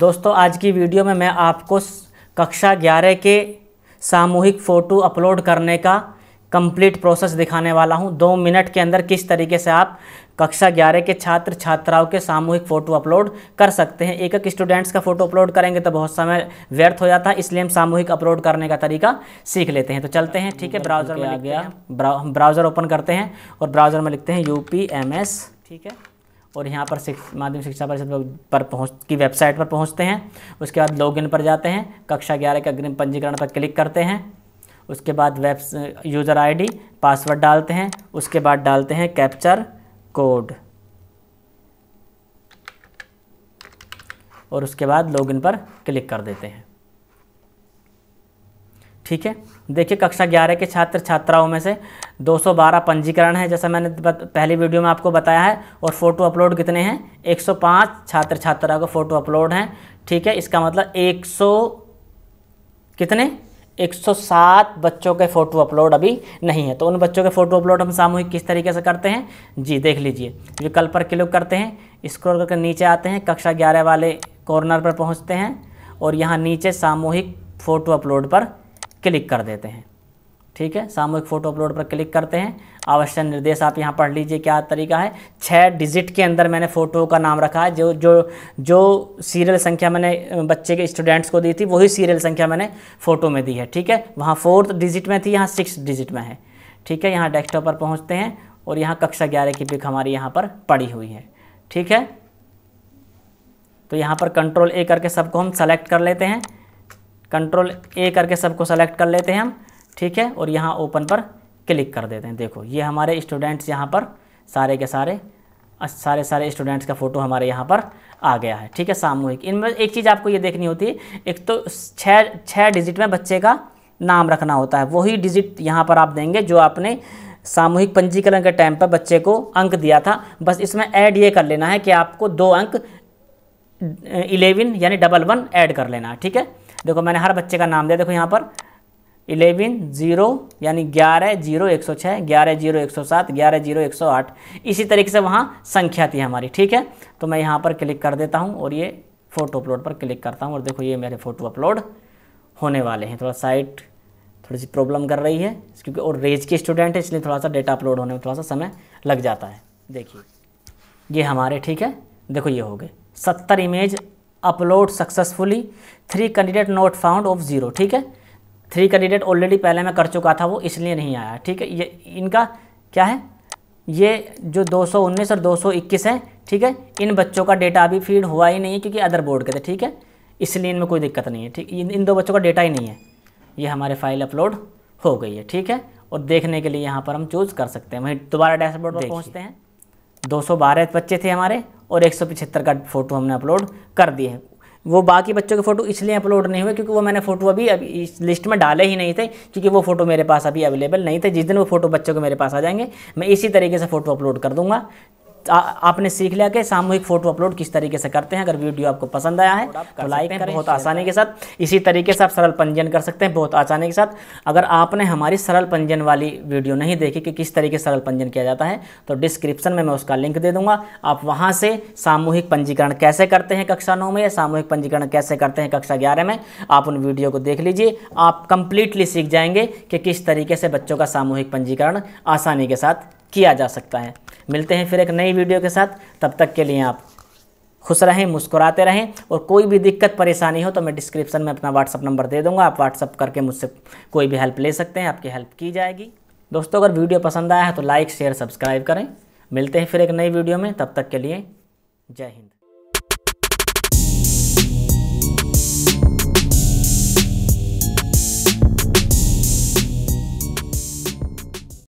दोस्तों आज की वीडियो में मैं आपको कक्षा ग्यारह के सामूहिक फ़ोटो अपलोड करने का कंप्लीट प्रोसेस दिखाने वाला हूं दो मिनट के अंदर किस तरीके से आप कक्षा ग्यारह के छात्र छात्राओं के सामूहिक फ़ोटो अपलोड कर सकते हैं एक एक स्टूडेंट्स का फ़ोटो अपलोड करेंगे तो बहुत समय व्यर्थ हो जाता है इसलिए हम सामूहिक अपलोड करने का तरीका सीख लेते हैं तो चलते हैं ठीक है ब्राउज़र में आ गया ब्राउज़र ओपन करते हैं और ब्राउज़र में लिखते हैं यू ठीक है और यहाँ पर माध्यमिक शिक्षा परिषद पर पहुँच की वेबसाइट पर पहुँचते हैं उसके बाद लॉगिन पर जाते हैं कक्षा ग्यारह के अग्रिम पंजीकरण पर क्लिक करते हैं उसके बाद वेब यूज़र आईडी पासवर्ड डालते हैं उसके बाद डालते हैं कैप्चर कोड और उसके बाद लॉगिन पर क्लिक कर देते हैं ठीक है देखिए कक्षा ग्यारह के छात्र छात्राओं में से 212 पंजीकरण है जैसा मैंने पहली वीडियो में आपको बताया है और फ़ोटो अपलोड कितने हैं 105 छात्र छात्रा को फ़ोटो अपलोड हैं ठीक है इसका मतलब 100 कितने 107 बच्चों के फ़ोटो अपलोड अभी नहीं है तो उन बच्चों के फ़ोटो अपलोड हम सामूहिक किस तरीके से करते हैं जी देख लीजिए विकल्प पर क्लिक करते हैं स्क्रोल करके नीचे आते हैं कक्षा ग्यारह वाले कॉर्नर पर पहुँचते हैं और यहाँ नीचे सामूहिक फ़ोटो अपलोड पर क्लिक कर देते हैं ठीक है सामूहिक फ़ोटो अपलोड पर क्लिक करते हैं आवश्यक निर्देश आप यहाँ पढ़ लीजिए क्या तरीका है छः डिजिट के अंदर मैंने फ़ोटो का नाम रखा है जो जो जो सीरियल संख्या मैंने बच्चे के स्टूडेंट्स को दी थी वही सीरियल संख्या मैंने फ़ोटो में दी है ठीक है वहाँ फोर्थ डिजिट में थी यहाँ सिक्स डिजिट में है ठीक है यहाँ डेस्कटॉप पर पहुँचते हैं और यहाँ कक्षा ग्यारह की पिक हमारी यहाँ पर पड़ी हुई है ठीक है तो यहाँ पर कंट्रोल ए करके सबको हम सेलेक्ट कर लेते हैं कंट्रोल ए करके सबको सेलेक्ट कर लेते हैं हम ठीक है और यहाँ ओपन पर क्लिक कर देते हैं देखो ये हमारे स्टूडेंट्स यहाँ पर सारे के सारे सारे सारे स्टूडेंट्स का फ़ोटो हमारे यहाँ पर आ गया है ठीक है सामूहिक इनमें एक चीज़ आपको ये देखनी होती है एक तो छः छः डिजिट में बच्चे का नाम रखना होता है वही डिजिट यहाँ पर आप देंगे जो आपने सामूहिक पंजीकरण के टाइम पर बच्चे को अंक दिया था बस इसमें ऐड ये कर लेना है कि आपको दो अंक इलेवन यानी डबल वन ऐड कर लेना ठीक है देखो मैंने हर बच्चे का नाम दिया देखो यहाँ पर इलेवन जीरो यानी ग्यारह जीरो एक सौ छः ग्यारह जीरो एक सौ सात ग्यारह जीरो एक सौ आठ इसी तरीके से वहाँ संख्या थी हमारी ठीक है तो मैं यहाँ पर क्लिक कर देता हूँ और ये फ़ोटो अपलोड पर क्लिक करता हूँ और देखो ये मेरे फ़ोटो अपलोड होने वाले हैं थोड़ा साइट थोड़ी सी प्रॉब्लम कर रही है क्योंकि और रेज के स्टूडेंट हैं इसलिए थोड़ा सा डेटा अपलोड होने में थोड़ा सा समय लग जाता है देखिए ये हमारे ठीक है देखो ये हो गए सत्तर image upload successfully three candidate not found of zero ठीक है थ्री कैंडिडेट ऑलरेडी पहले मैं कर चुका था वो इसलिए नहीं आया ठीक है ये इनका क्या है ये जो 219 और 221 है ठीक है इन बच्चों का डेटा अभी फीड हुआ ही नहीं है क्योंकि अदर बोर्ड के थे ठीक है इसलिए इनमें कोई दिक्कत नहीं है ठीक इन इन दो बच्चों का डेटा ही नहीं है ये हमारे फाइल अपलोड हो गई है ठीक है और देखने के लिए यहाँ पर हम चूज़ कर सकते हैं वहीं दोबारा डैशबोर्ड पर पहुँचते हैं दो बच्चे थे हमारे और एक का फ़ोटो हमने अपलोड कर दिए हैं वो बाकी बच्चों के फ़ोटो इसलिए अपलोड नहीं हुए क्योंकि वो मैंने फ़ोटो अभी अभी इस लिस्ट में डाले ही नहीं थे क्योंकि वो फ़ोटो मेरे पास अभी अवेलेबल नहीं थे जिस दिन वो फ़ोटो बच्चों के मेरे पास आ जाएंगे मैं इसी तरीके से फ़ोटो अपलोड कर दूंगा आपने सीख लिया कि सामूहिक फोटो अपलोड किस तरीके से करते हैं अगर वीडियो आपको पसंद आया है तो लाइक करें बहुत आसानी के साथ इसी तरीके से आप सरल पंजीयन कर सकते हैं बहुत आसानी के साथ अगर आपने हमारी सरल पंजीयन वाली वीडियो नहीं देखी कि किस तरीके से सरल पंजीयन किया जाता है तो डिस्क्रिप्शन में मैं उसका लिंक दे दूंगा आप वहाँ से सामूहिक पंजीकरण कैसे करते हैं कक्षा नौ में या सामूहिक पंजीकरण कैसे करते हैं कक्षा ग्यारह में आप उन वीडियो को देख लीजिए आप कंप्लीटली सीख जाएंगे कि किस तरीके से बच्चों का सामूहिक पंजीकरण आसानी के साथ किया जा सकता है मिलते हैं फिर एक नई वीडियो के साथ तब तक के लिए आप खुश रहें मुस्कुराते रहें और कोई भी दिक्कत परेशानी हो तो मैं डिस्क्रिप्शन में अपना व्हाट्सअप नंबर दे दूंगा आप व्हाट्सअप करके मुझसे कोई भी हेल्प ले सकते हैं आपकी हेल्प की जाएगी दोस्तों अगर वीडियो पसंद आया है तो लाइक शेयर सब्सक्राइब करें मिलते हैं फिर एक नई वीडियो में तब तक के लिए जय हिंद